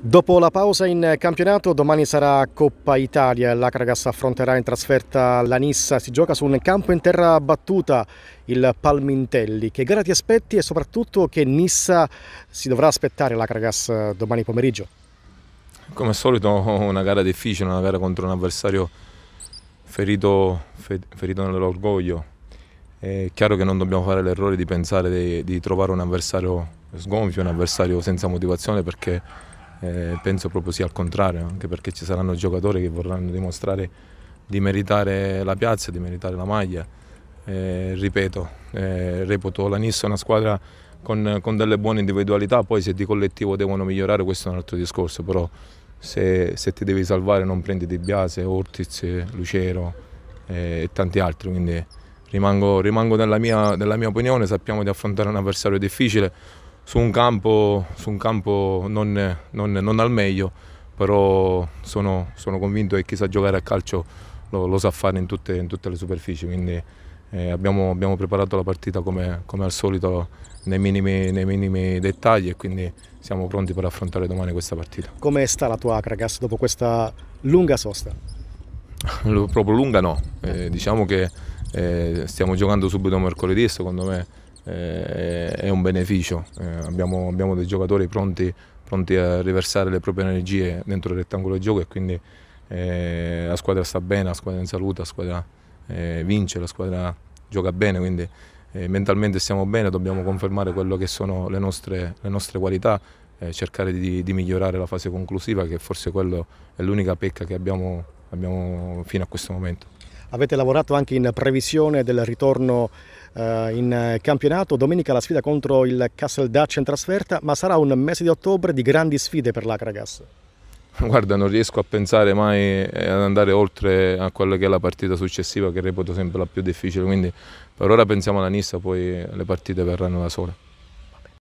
Dopo la pausa in campionato, domani sarà Coppa Italia. L'Acragas affronterà in trasferta la Nissa. Si gioca su un campo in terra battuta, il Palmintelli. Che gara ti aspetti e soprattutto che Nissa si dovrà aspettare l'Acragas eh, domani pomeriggio? Come al solito, una gara difficile, una gara contro un avversario ferito, ferito nell'orgoglio. È chiaro che non dobbiamo fare l'errore di pensare di, di trovare un avversario sgonfio, un avversario senza motivazione perché eh, penso proprio sia al contrario, anche perché ci saranno giocatori che vorranno dimostrare di meritare la piazza, di meritare la maglia. Eh, ripeto, eh, reputo la Nissa una squadra con, con, delle buone individualità, poi se di collettivo devono migliorare questo è un altro discorso, però se, se ti devi salvare non prendi Di Biase, Ortiz, Lucero eh, e tanti altri, quindi rimango, rimango nella, mia, nella mia opinione, sappiamo di affrontare un avversario difficile, su un campo, su un campo non, non, non, al meglio, però sono, sono, convinto che chi sa giocare a calcio lo, lo sa fare in tutte, in tutte, le superfici, quindi eh, abbiamo, abbiamo, preparato la partita come, come al solito nei minimi, nei minimi, dettagli e quindi siamo pronti per affrontare domani questa partita. Come sta la tua Kragas dopo questa lunga sosta? Proprio lunga no, eh, diciamo che eh, stiamo giocando subito mercoledì, secondo me eh, è un beneficio. Eh, abbiamo, abbiamo, dei giocatori pronti, pronti, a riversare le proprie energie dentro il rettangolo di gioco e quindi eh, la squadra sta bene, la squadra è in salute, la squadra eh, vince, la squadra gioca bene, quindi eh, mentalmente stiamo bene, dobbiamo confermare quello che sono le nostre, le nostre qualità, eh, cercare di, di, migliorare la fase conclusiva che forse quello è l'unica pecca che abbiamo, abbiamo fino a questo momento. Avete lavorato anche in previsione del ritorno eh, in campionato. Domenica la sfida contro il Casteldace in trasferta, ma sarà un mese di ottobre di grandi sfide per l'Acragas. Guarda, non riesco a pensare mai eh, ad andare oltre a quella che è la partita successiva che reputo sempre la più difficile, quindi per ora pensiamo alla Nissa, poi le partite verranno da sole.